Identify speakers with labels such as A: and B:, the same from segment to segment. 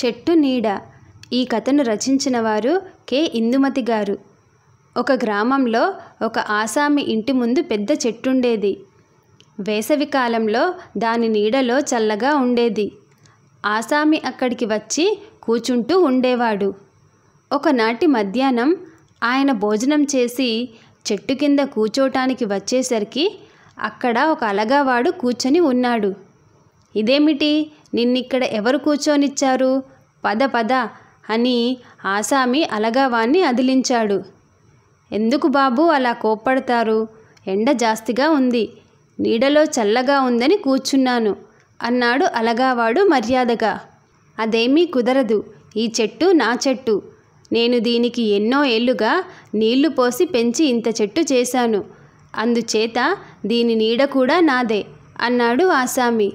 A: చెట్టు నీడ ఈ కథను రచించిన వారు కె ఇందుమతి గారు ఒక గ్రామంలో ఒక ఆసామి ఇంటి ముందు పెద్ద చెట్టుండేది వేసవి కాలంలో దాని నీడలో చల్లగా ఉండేది ఆసామి అక్కడికి వచ్చి కూచుంటూ ఉండేవాడు ఒకనాటి మధ్యాహ్నం ఆయన భోజనం చేసి చెట్టు కింద కూచోటానికి వచ్చేసరికి అక్కడ ఒక అలగావాడు కూర్చొని ఉన్నాడు ఇదేమిటి నిన్నిక్కడ ఎవరు కూర్చోనిచ్చారు పద పద అని ఆసామి అలగావాన్ని అదిలించాడు ఎందుకు బాబు అలా కోప్పడతారు ఎండ జాస్తిగా ఉంది నీడలో చల్లగా ఉందని కూర్చున్నాను అన్నాడు అలగావాడు మర్యాదగా అదేమీ కుదరదు ఈ చెట్టు నా చెట్టు నేను దీనికి ఎన్నో ఏళ్లుగా నీళ్లు పోసి పెంచి ఇంత చెట్టు చేశాను అందుచేత దీని నీడ కూడా నాదే అన్నాడు ఆసామి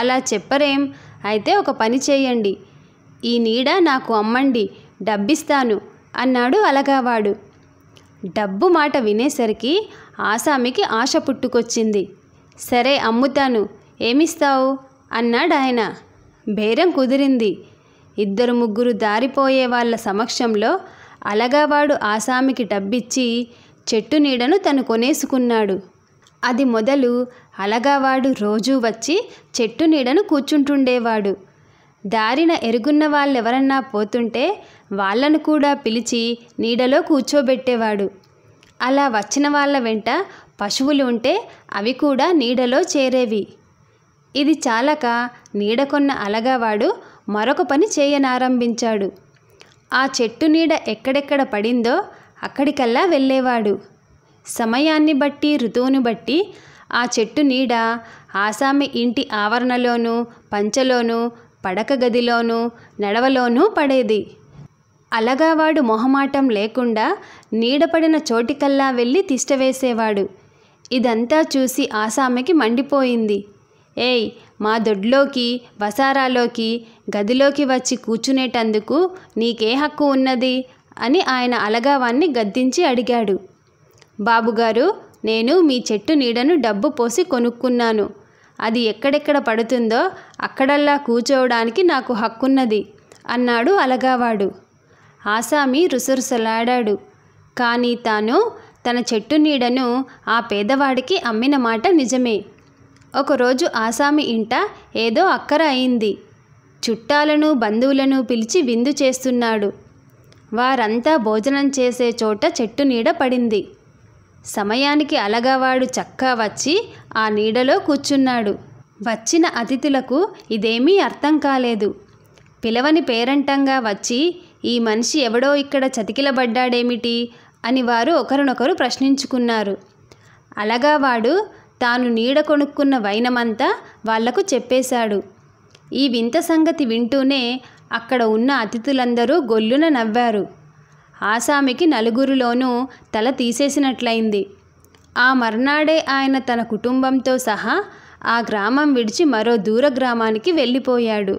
A: అలా చెప్పరేం అయితే ఒక పని చేయండి ఈ నీడ నాకు అమ్మండి డబ్బిస్తాను అన్నాడు అలగావాడు డబ్బు మాట వినేసరికి ఆసామికి ఆశ పుట్టుకొచ్చింది సరే అమ్ముతాను ఏమిస్తావు ఆయన బేరం కుదిరింది ఇద్దరు ముగ్గురు దారిపోయే వాళ్ళ సమక్షంలో అలగావాడు ఆసామికి డబ్బిచ్చి చెట్టు నీడను తను కొనేసుకున్నాడు అది మొదలు అలగావాడు రోజూ వచ్చి చెట్టు నీడను కూర్చుంటుండేవాడు దారిన ఎరుగున్న వాళ్ళెవరన్నా పోతుంటే వాళ్ళను కూడా పిలిచి నీడలో కూర్చోబెట్టేవాడు అలా వచ్చిన వాళ్ళ వెంట పశువులు ఉంటే అవి కూడా నీడలో చేరేవి ఇది చాలక నీడకొన్న అలగావాడు మరొక పని చేయనారంభించాడు ఆ చెట్టు నీడ ఎక్కడెక్కడ పడిందో అక్కడికల్లా వెళ్ళేవాడు సమయాన్ని బట్టి ఋతువును బట్టి ఆ చెట్టు నీడ ఆసామి ఇంటి ఆవరణలోనూ పంచలోనూ పడక గదిలోనూ నడవలోనూ పడేది అలగావాడు మొహమాటం లేకుండా నీడపడిన చోటికల్లా వెళ్ళి తిష్టవేసేవాడు ఇదంతా చూసి ఆసామెకి మండిపోయింది ఏయ్ మా దొడ్లోకి వసారాలోకి గదిలోకి వచ్చి కూర్చునేటందుకు నీకే హక్కు ఉన్నది అని ఆయన అలగావాన్ని గద్దించి అడిగాడు బాబుగారు నేను మీ చెట్టు నీడను డబ్బు పోసి కొనుక్కున్నాను అది ఎక్కడెక్కడ పడుతుందో అక్కడల్లా కూచోవడానికి నాకు హక్కున్నది అన్నాడు అలగావాడు ఆసామి రుసరుసలాడాడు కానీ తాను తన చెట్టు నీడను ఆ పేదవాడికి అమ్మిన మాట నిజమే ఒకరోజు ఆసామి ఇంట ఏదో అక్కర అయింది చుట్టాలను బంధువులను పిలిచి విందు చేస్తున్నాడు వారంతా భోజనం చేసే చోట చెట్టు నీడ పడింది సమయానికి అలగవాడు చక్కా వచ్చి ఆ నీడలో కూర్చున్నాడు వచ్చిన అతిథులకు ఇదేమీ అర్థం కాలేదు పిలవని పేరంటంగా వచ్చి ఈ మనిషి ఎవడో ఇక్కడ చతికిలబడ్డాడేమిటి అని వారు ఒకరినొకరు ప్రశ్నించుకున్నారు అలాగా వాడు తాను నీడ కొనుక్కున్న వైనమంతా వాళ్లకు చెప్పేశాడు ఈ వింత సంగతి వింటూనే అక్కడ ఉన్న అతిథులందరూ గొల్లున నవ్వారు ఆసామికి నలుగురిలోనూ తల తీసేసినట్లయింది ఆ మర్నాడే ఆయన తన కుటుంబంతో సహా ఆ గ్రామం విడిచి మరో దూర గ్రామానికి వెళ్ళిపోయాడు